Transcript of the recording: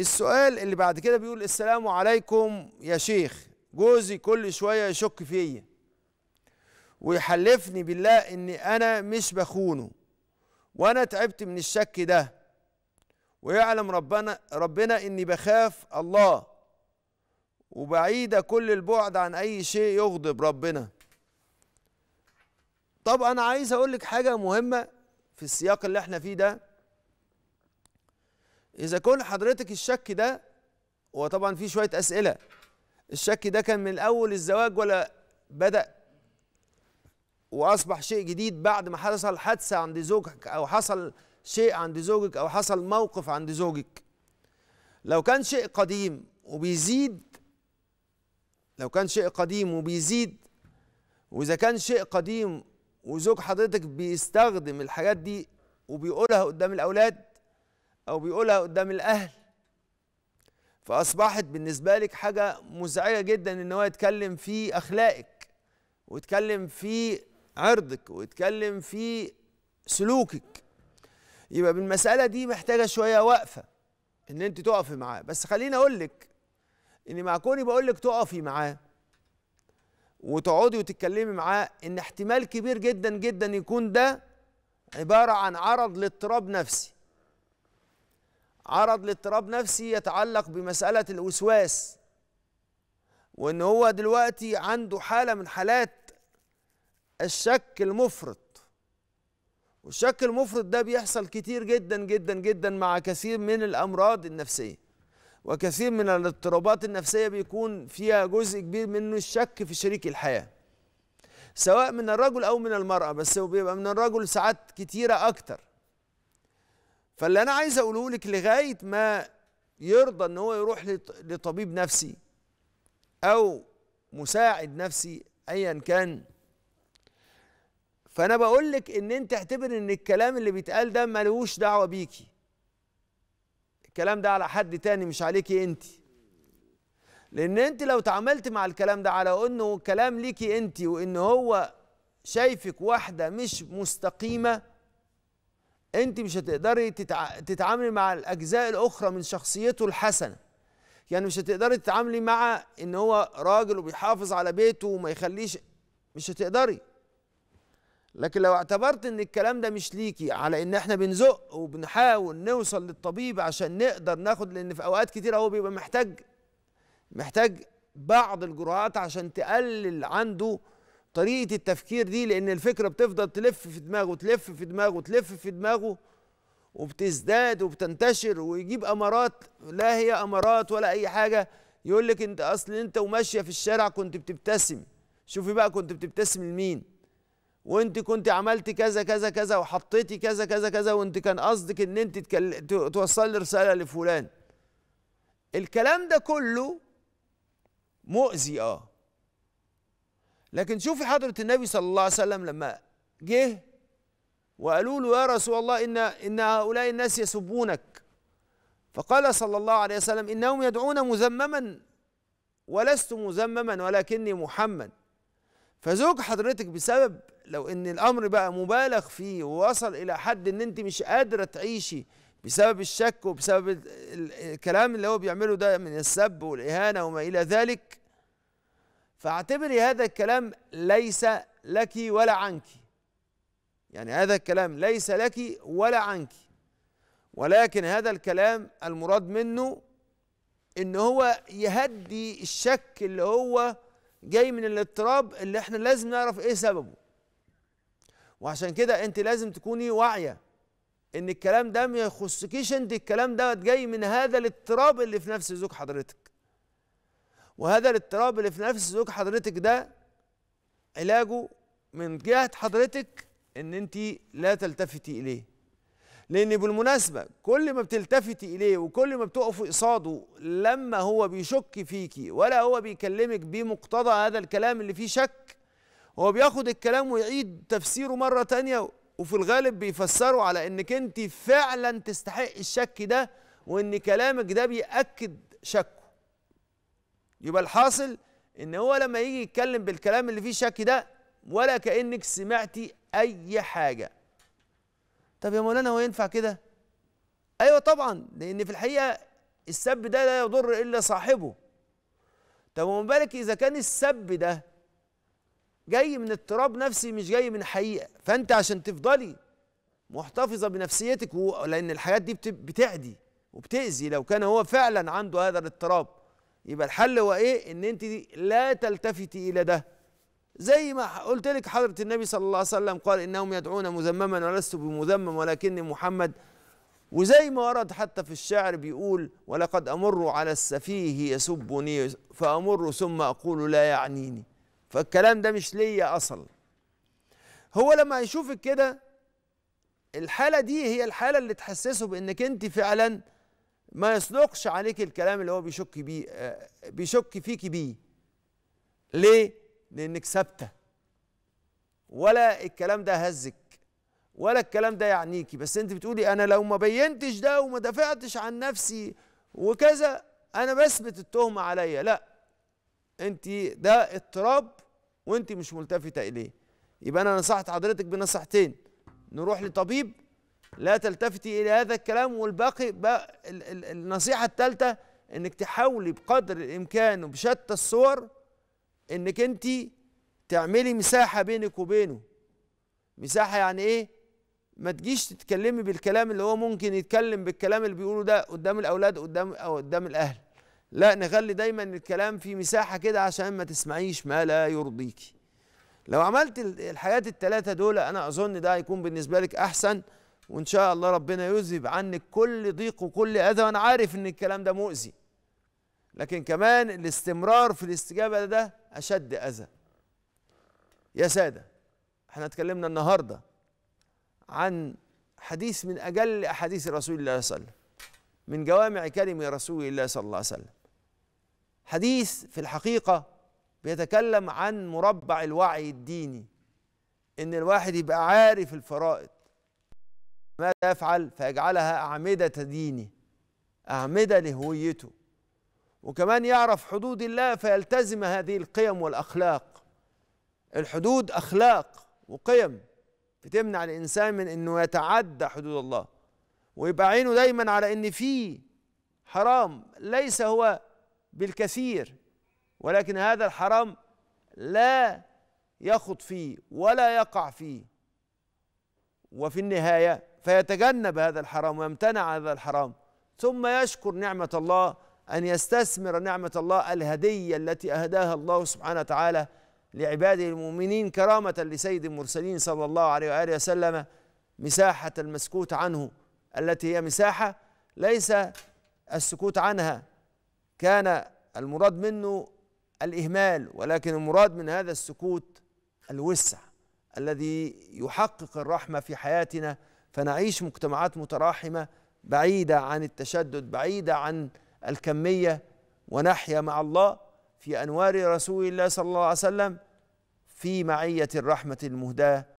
السؤال اللي بعد كده بيقول السلام عليكم يا شيخ جوزي كل شويه يشك فيا ويحلفني بالله اني انا مش بخونه وانا تعبت من الشك ده ويعلم ربنا ربنا اني بخاف الله وبعيده كل البعد عن اي شيء يغضب ربنا طب انا عايز اقول لك حاجه مهمه في السياق اللي احنا فيه ده إذا كان حضرتك الشك ده وطبعا في شوية أسئلة الشك ده كان من أول الزواج ولا بدأ وأصبح شيء جديد بعد ما حصل حادثة عند زوجك أو حصل شيء عند زوجك أو حصل موقف عند زوجك لو كان شيء قديم وبيزيد لو كان شيء قديم وبيزيد وإذا كان شيء قديم وزوج حضرتك بيستخدم الحاجات دي وبيقولها قدام الأولاد او بيقولها قدام الاهل فاصبحت بالنسبه لك حاجه مزعجه جدا ان هو يتكلم في اخلاقك ويتكلم في عرضك ويتكلم في سلوكك يبقى بالمساله دي محتاجه شويه وقفه ان انت تقفي معاه بس خليني اقول لك ان مع كوني بقول لك تقفي معاه وتقعدي وتتكلمي معاه ان احتمال كبير جدا جدا يكون ده عباره عن عرض لاضطراب نفسي عرض لاضطراب نفسي يتعلق بمسألة الوسواس وإن هو دلوقتي عنده حالة من حالات الشك المفرط والشك المفرط ده بيحصل كتير جدا جدا جدا مع كثير من الأمراض النفسية وكثير من الاضطرابات النفسية بيكون فيها جزء كبير منه الشك في شريك الحياة سواء من الرجل أو من المرأة بس بيبقى من الرجل ساعات كتيرة أكتر فاللي انا عايز اقوله لك لغايه ما يرضى ان هو يروح لطبيب نفسي او مساعد نفسي ايا كان فانا بقول لك ان انت اعتبر ان الكلام اللي بيتقال ده ملوش دعوه بيكي الكلام ده على حد تاني مش عليكي انت لان انت لو تعاملت مع الكلام ده على انه كلام ليكي انت وان هو شايفك واحده مش مستقيمه انت مش هتقدري تتعاملي مع الاجزاء الاخرى من شخصيته الحسنه يعني مش هتقدري تتعاملي مع ان هو راجل وبيحافظ على بيته وما يخليش مش هتقدري لكن لو اعتبرت ان الكلام ده مش ليكي على ان احنا بنزق وبنحاول نوصل للطبيب عشان نقدر ناخد لان في اوقات كتير هو بيبقى محتاج محتاج بعض الجرعات عشان تقلل عنده طريقه التفكير دي لان الفكره بتفضل تلف في دماغه تلف في دماغه تلف في دماغه وبتزداد وبتنتشر ويجيب امارات لا هي امارات ولا اي حاجه يقول لك انت اصل انت وماشيه في الشارع كنت بتبتسم شوفي بقى كنت بتبتسم لمين وانت كنت عملتي كذا كذا كذا وحطيتي كذا كذا كذا وانت كان قصدك ان انت توصلي رساله لفلان الكلام ده كله مؤذي اه لكن شوفي حضرة النبي صلى الله عليه وسلم لما جه وقالوا له يا رسول الله إن, إن هؤلاء الناس يسبونك فقال صلى الله عليه وسلم إنهم يدعون مذمما ولست مذمما ولكني محمد فزوج حضرتك بسبب لو ان الامر بقى مبالغ فيه ووصل الى حد ان انت مش قادره تعيشي بسبب الشك وبسبب الكلام اللي هو بيعمله ده من السب والاهانه وما الى ذلك فاعتبري هذا الكلام ليس لك ولا عنك يعني هذا الكلام ليس لك ولا عنك ولكن هذا الكلام المراد منه ان هو يهدي الشك اللي هو جاي من الاضطراب اللي احنا لازم نعرف ايه سببه وعشان كده انت لازم تكوني واعيه ان الكلام ده ما يخصكيش انت الكلام ده جاي من هذا الاضطراب اللي في نفس زوج حضرتك وهذا الاضطراب اللي في نفس زوج حضرتك ده علاجه من جهة حضرتك ان انت لا تلتفتي اليه لان بالمناسبة كل ما بتلتفتي اليه وكل ما بتقفي قصاده لما هو بيشك فيكي ولا هو بيكلمك بمقتضى هذا الكلام اللي فيه شك هو بياخد الكلام ويعيد تفسيره مرة تانية وفي الغالب بيفسره على انك انت فعلا تستحق الشك ده وان كلامك ده بيأكد شكه يبقى الحاصل ان هو لما يجي يتكلم بالكلام اللي فيه شك ده ولا كانك سمعتي اي حاجه طب يا مولانا هو ينفع كده ايوه طبعا لان في الحقيقه السب ده لا يضر الا صاحبه طب وما بالك اذا كان السب ده جاي من اضطراب نفسي مش جاي من حقيقه فانت عشان تفضلي محتفظه بنفسيتك لان الحاجات دي بتعدي وبتاذي لو كان هو فعلا عنده هذا الاضطراب يبقى الحل هو ايه ان انت لا تلتفتي الى ده زي ما قلت لك حضره النبي صلى الله عليه وسلم قال انهم يدعون مذمما ولست بمذمم ولكني محمد وزي ما ورد حتى في الشعر بيقول ولقد امر على السفيه يسبني فامر ثم اقول لا يعنيني فالكلام ده مش ليا اصل هو لما يشوفك كده الحاله دي هي الحاله اللي تحسسه بانك انت فعلا ما يصدقش عليك الكلام اللي هو بيشك بيه آه، بيشك فيك بيه ليه لانك ثابته ولا الكلام ده هزك ولا الكلام ده يعنيكي بس انت بتقولي انا لو ما بينتش ده وما دافعتش عن نفسي وكذا انا بثبت التهمه عليا لا انت ده اضطراب وانت مش ملتفته اليه يبقى انا نصحت حضرتك بنصيحتين نروح لطبيب لا تلتفتي إلى هذا الكلام والباقي بقى النصيحة الثالثة إنك تحاولي بقدر الإمكان وبشتى الصور إنك أنت تعملي مساحة بينك وبينه مساحة يعني إيه؟ ما تجيش تتكلمي بالكلام اللي هو ممكن يتكلم بالكلام اللي بيقوله ده قدام الأولاد قدام أو قدام الأهل لا نخلي دايما الكلام في مساحة كده عشان ما تسمعيش ما لا يرضيكي لو عملت الحاجات الثلاثة دول أنا أظن ده هيكون بالنسبة لك أحسن وان شاء الله ربنا يذهب عنك كل ضيق وكل اذى وانا عارف ان الكلام ده مؤذي لكن كمان الاستمرار في الاستجابه ده اشد اذى يا ساده احنا اتكلمنا النهارده عن حديث من اجل احاديث رسول الله صلى الله عليه وسلم من جوامع كلمة رسول الله صلى الله عليه وسلم حديث في الحقيقه بيتكلم عن مربع الوعي الديني ان الواحد يبقى عارف الفرائض ماذا يفعل فيجعلها أعمدة دينه أعمدة لهويته وكمان يعرف حدود الله فيلتزم هذه القيم والأخلاق الحدود أخلاق وقيم بتمنع الإنسان من أنه يتعدى حدود الله ويبقى عينه دايما على أن في حرام ليس هو بالكثير ولكن هذا الحرام لا يخط فيه ولا يقع فيه وفي النهايه فيتجنب هذا الحرام ويمتنع هذا الحرام ثم يشكر نعمة الله أن يستثمر نعمة الله الهدية التي أهداها الله سبحانه وتعالى لعباده المؤمنين كرامة لسيد المرسلين صلى الله عليه وآله وسلم مساحة المسكوت عنه التي هي مساحة ليس السكوت عنها كان المراد منه الإهمال ولكن المراد من هذا السكوت الوسع الذي يحقق الرحمة في حياتنا فنعيش مجتمعات متراحمه بعيده عن التشدد بعيده عن الكميه ونحيا مع الله في انوار رسول الله صلى الله عليه وسلم في معيه الرحمه المهداه